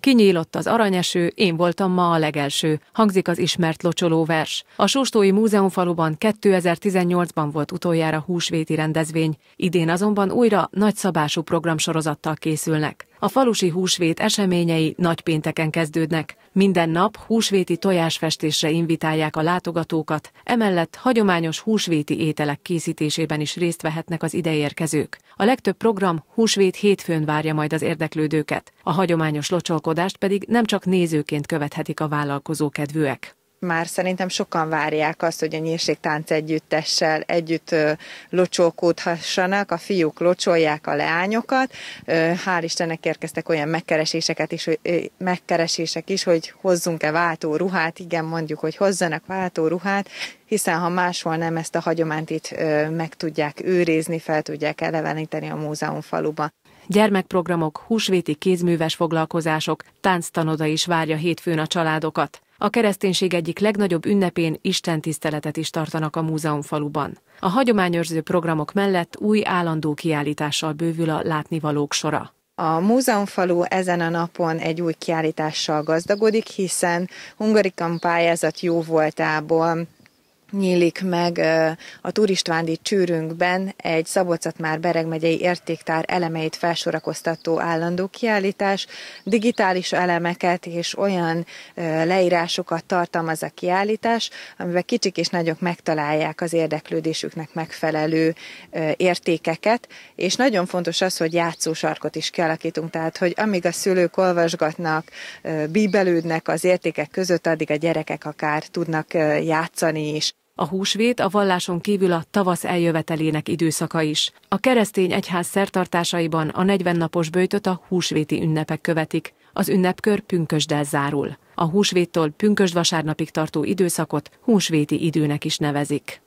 Kinyílott az aranyeső, én voltam ma a legelső, hangzik az ismert locsoló vers. A Sóstói Múzeumfaluban 2018-ban volt utoljára húsvéti rendezvény, idén azonban újra nagyszabású programsorozattal készülnek. A falusi húsvét eseményei nagypénteken kezdődnek. Minden nap húsvéti tojásfestésre invitálják a látogatókat, emellett hagyományos húsvéti ételek készítésében is részt vehetnek az ideérkezők. A legtöbb program húsvét hétfőn várja majd az érdeklődőket, a hagyományos locsolkodást pedig nem csak nézőként követhetik a vállalkozó kedvűek már szerintem sokan várják azt, hogy a nyírségtánc együttessel együtt locsókódhassanak, a fiúk locsolják a leányokat. Hál' Istennek érkeztek olyan megkereséseket is, megkeresések is, hogy hozzunk-e váltó ruhát, igen, mondjuk, hogy hozzanak váltó ruhát, hiszen ha máshol nem ezt a hagyományt itt meg tudják őrizni, fel tudják eleveníteni a múzeum faluban. Gyermekprogramok, húsvéti kézműves foglalkozások, tánctanoda is várja hétfőn a családokat. A kereszténység egyik legnagyobb ünnepén Isten tiszteletet is tartanak a faluban. A hagyományőrző programok mellett új állandó kiállítással bővül a látnivalók sora. A múzeumfalu ezen a napon egy új kiállítással gazdagodik, hiszen Hungarikan pályázat jó voltából nyílik meg a turistvándi csűrünkben egy szabolcs már Bereg megyei értéktár elemeit felsorakoztató állandó kiállítás. Digitális elemeket és olyan leírásokat tartalmaz a kiállítás, amiben kicsik és nagyok megtalálják az érdeklődésüknek megfelelő értékeket, és nagyon fontos az, hogy játszósarkot is kialakítunk, tehát hogy amíg a szülők olvasgatnak, bíbelődnek az értékek között, addig a gyerekek akár tudnak játszani is. A húsvét a valláson kívül a tavasz eljövetelének időszaka is. A keresztény egyház szertartásaiban a 40 napos bőjtöt a húsvéti ünnepek követik. Az ünnepkör pünkösdel zárul. A húsvéttól pünkösd vasárnapig tartó időszakot húsvéti időnek is nevezik.